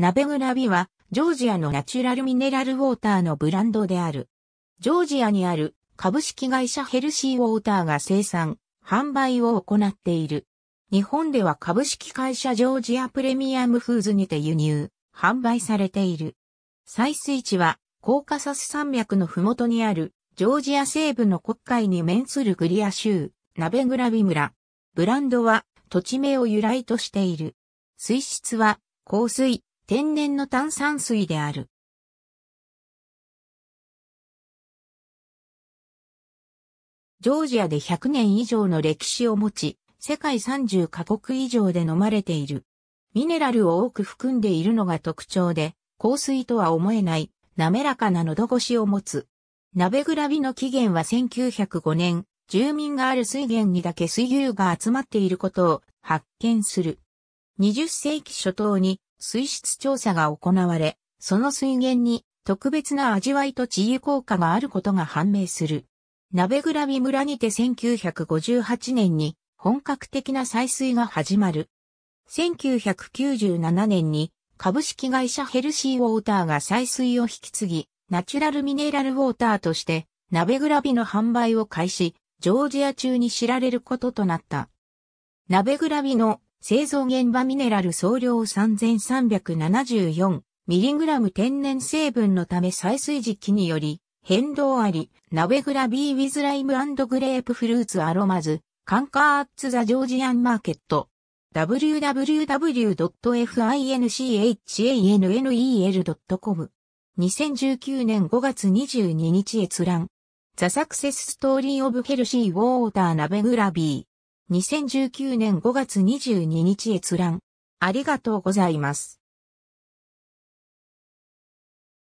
鍋ラビは、ジョージアのナチュラルミネラルウォーターのブランドである。ジョージアにある株式会社ヘルシーウォーターが生産、販売を行っている。日本では株式会社ジョージアプレミアムフーズにて輸入、販売されている。採水地は、コーカサス山脈のふもとにある、ジョージア西部の国会に面するグリア州、ナベグラビ村。ブランドは、土地名を由来としている。水質は、香水、天然の炭酸水である。ジョージアで100年以上の歴史を持ち、世界30カ国以上で飲まれている。ミネラルを多く含んでいるのが特徴で、香水とは思えない滑らかな喉越しを持つ。鍋グラビの起源は1905年、住民がある水源にだけ水牛が集まっていることを発見する。20世紀初頭に水質調査が行われ、その水源に特別な味わいと治癒効果があることが判明する。鍋グラビ村にて1958年に本格的な採水が始まる。1997年に株式会社ヘルシーウォーターが採水を引き継ぎ、ナチュラルミネラルウォーターとして鍋グラビの販売を開始、ジョージア中に知られることとなった。鍋グラビの製造現場ミネラル総量 3374mg 天然成分のため採水時期により変動あり、鍋グラビーウィズライムグレープフルーツアロマズ、カンカーッツザジョージアンマーケット。www.finchannel.com 2019年5月22日閲覧。ザサクセスストーリーオブヘルシーウォーター鍋グラビー。2019年5月22日閲覧。ありがとうございます。